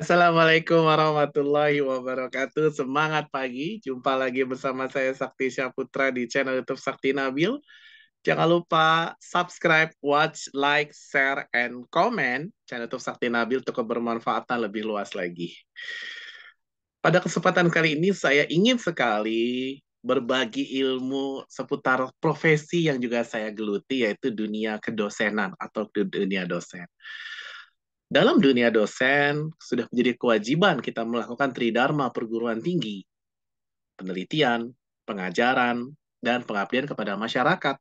Assalamualaikum warahmatullahi wabarakatuh. Semangat pagi. Jumpa lagi bersama saya Sakti Syaputra di channel YouTube Sakti Nabil. Jangan lupa subscribe, watch, like, share, and comment channel YouTube Sakti Nabil untuk kebermanfaatan lebih luas lagi. Pada kesempatan kali ini saya ingin sekali berbagi ilmu seputar profesi yang juga saya geluti yaitu dunia kedosenan atau dunia dosen. Dalam dunia dosen, sudah menjadi kewajiban kita melakukan tridharma perguruan tinggi, penelitian, pengajaran, dan pengabdian kepada masyarakat.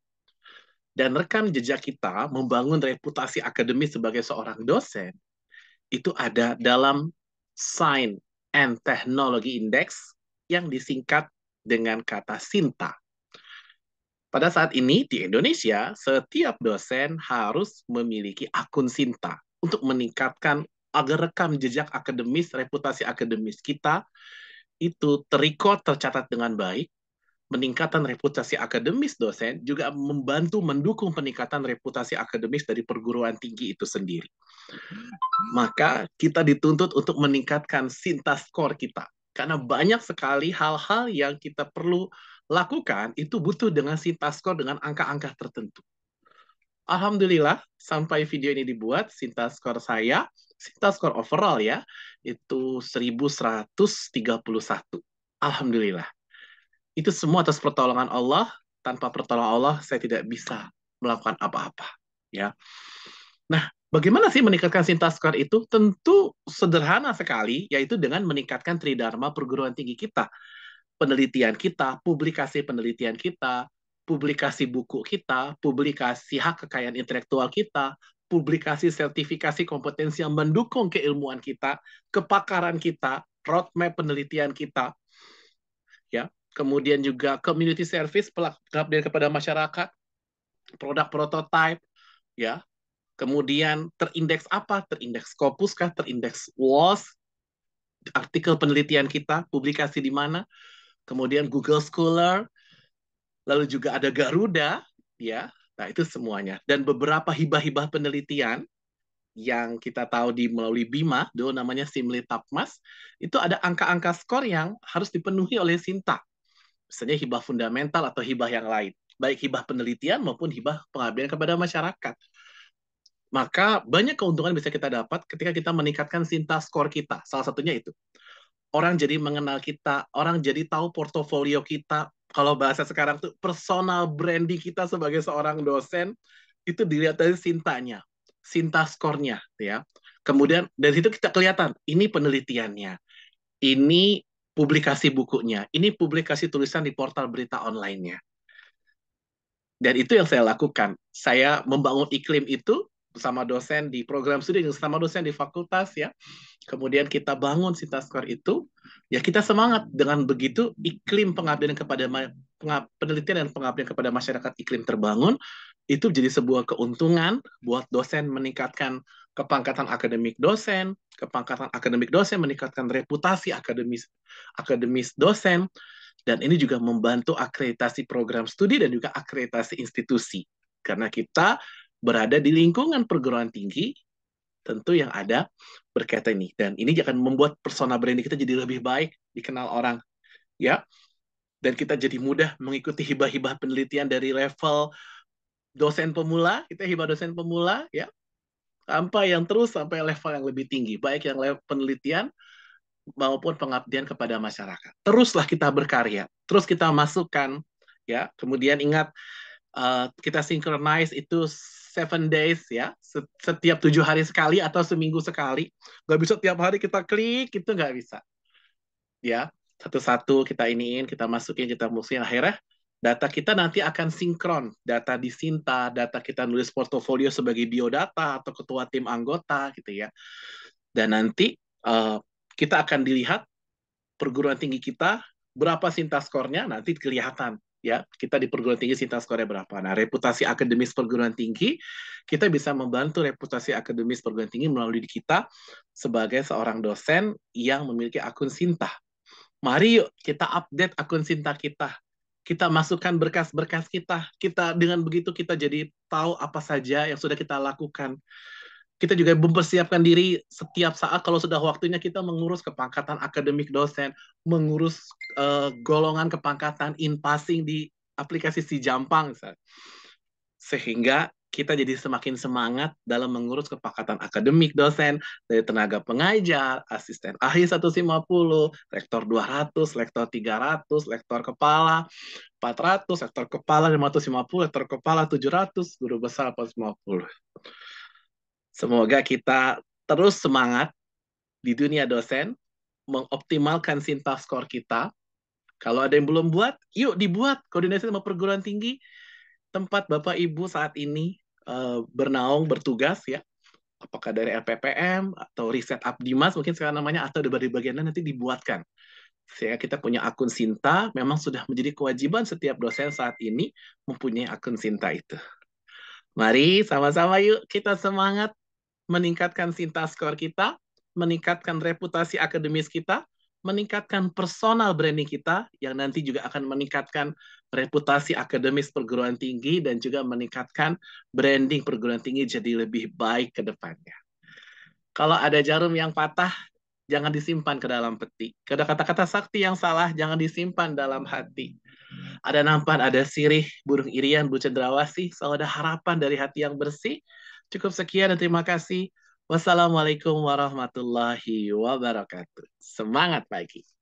Dan rekam jejak kita membangun reputasi akademis sebagai seorang dosen, itu ada dalam Science and Technology Index yang disingkat dengan kata SINTA. Pada saat ini di Indonesia, setiap dosen harus memiliki akun Sinta untuk meningkatkan agar rekam jejak akademis, reputasi akademis kita itu terikot tercatat dengan baik, peningkatan reputasi akademis dosen juga membantu mendukung peningkatan reputasi akademis dari perguruan tinggi itu sendiri. Maka kita dituntut untuk meningkatkan sinta skor kita. Karena banyak sekali hal-hal yang kita perlu lakukan itu butuh dengan sinta skor dengan angka-angka tertentu. Alhamdulillah sampai video ini dibuat, Sinta skor saya, Sinta skor overall ya, itu 1131. Alhamdulillah. Itu semua atas pertolongan Allah, tanpa pertolongan Allah saya tidak bisa melakukan apa-apa. Ya. Nah, bagaimana sih meningkatkan Sinta skor itu? Tentu sederhana sekali, yaitu dengan meningkatkan tridharma perguruan tinggi kita penelitian kita, publikasi penelitian kita, publikasi buku kita, publikasi hak kekayaan intelektual kita, publikasi sertifikasi kompetensi yang mendukung keilmuan kita, kepakaran kita, roadmap penelitian kita. Ya, kemudian juga community service pelakunya kepada masyarakat, produk prototype, ya. Kemudian terindeks apa? Terindeks Scopus kah? Terindeks WOS? Artikel penelitian kita, publikasi di mana? Kemudian Google Scholar, lalu juga ada Garuda, ya. Nah, itu semuanya. Dan beberapa hibah-hibah penelitian yang kita tahu di melalui Bima, do namanya Simli Tapmas, itu ada angka-angka skor yang harus dipenuhi oleh Sinta. Misalnya hibah fundamental atau hibah yang lain. Baik hibah penelitian maupun hibah pengabdian kepada masyarakat. Maka banyak keuntungan bisa kita dapat ketika kita meningkatkan Sinta skor kita. Salah satunya itu orang jadi mengenal kita, orang jadi tahu portofolio kita. Kalau bahasa sekarang tuh personal branding kita sebagai seorang dosen itu dilihat dari sintanya, sinta skornya, ya. Kemudian dari situ kita kelihatan ini penelitiannya, ini publikasi bukunya, ini publikasi tulisan di portal berita online-nya. Dan itu yang saya lakukan. Saya membangun iklim itu sama dosen di program studi dengan sama dosen di fakultas ya. Kemudian kita bangun skor itu, ya kita semangat dengan begitu iklim pengabdian kepada penelitian dan pengabdian kepada masyarakat iklim terbangun itu jadi sebuah keuntungan buat dosen meningkatkan kepangkatan akademik dosen, kepangkatan akademik dosen meningkatkan reputasi akademis akademis dosen dan ini juga membantu akreditasi program studi dan juga akreditasi institusi karena kita berada di lingkungan perguruan tinggi tentu yang ada berkaitan ini dan ini akan membuat persona branding kita jadi lebih baik dikenal orang ya dan kita jadi mudah mengikuti hibah-hibah penelitian dari level dosen pemula kita hibah dosen pemula ya sampai yang terus sampai level yang lebih tinggi baik yang level penelitian maupun pengabdian kepada masyarakat. Teruslah kita berkarya, terus kita masukkan, ya. Kemudian ingat uh, kita synchronize itu seven days ya setiap tujuh hari sekali atau seminggu sekali nggak bisa tiap hari kita klik itu nggak bisa ya satu-satu kita iniin kita masukin kita masukin akhirnya data kita nanti akan sinkron data di Sinta data kita nulis portofolio sebagai biodata atau ketua tim anggota gitu ya dan nanti uh, kita akan dilihat perguruan tinggi kita berapa Sinta skornya nanti kelihatan ya kita di perguruan tinggi Sinta skornya berapa nah reputasi akademis perguruan tinggi kita bisa membantu reputasi akademis perguruan tinggi melalui kita sebagai seorang dosen yang memiliki akun Sinta mari yuk kita update akun Sinta kita kita masukkan berkas-berkas kita kita dengan begitu kita jadi tahu apa saja yang sudah kita lakukan kita juga mempersiapkan diri setiap saat kalau sudah waktunya kita mengurus kepangkatan akademik dosen, mengurus uh, golongan kepangkatan in passing di aplikasi si Jampang Sehingga kita jadi semakin semangat dalam mengurus kepangkatan akademik dosen, dari tenaga pengajar, asisten ahli 150, rektor 200, lektor 300, lektor kepala 400, lektor kepala 550, lektor kepala 700, guru besar 450. Semoga kita terus semangat di dunia dosen, mengoptimalkan Sinta skor kita. Kalau ada yang belum buat, yuk dibuat koordinasi sama perguruan tinggi. Tempat Bapak Ibu saat ini uh, bernaung bertugas ya. Apakah dari LPPM atau riset Abdimas mungkin sekarang namanya atau dari bagian lain nanti dibuatkan. Sehingga kita punya akun Sinta, memang sudah menjadi kewajiban setiap dosen saat ini mempunyai akun Sinta itu. Mari sama-sama yuk kita semangat meningkatkan sinta skor kita, meningkatkan reputasi akademis kita, meningkatkan personal branding kita yang nanti juga akan meningkatkan reputasi akademis perguruan tinggi dan juga meningkatkan branding perguruan tinggi jadi lebih baik ke depannya. Kalau ada jarum yang patah, jangan disimpan ke dalam peti. Ada kata-kata sakti yang salah, jangan disimpan dalam hati. Ada nampan, ada sirih, burung irian, bu cendrawasih, selalu ada harapan dari hati yang bersih, Cukup sekian dan terima kasih. Wassalamualaikum warahmatullahi wabarakatuh. Semangat pagi.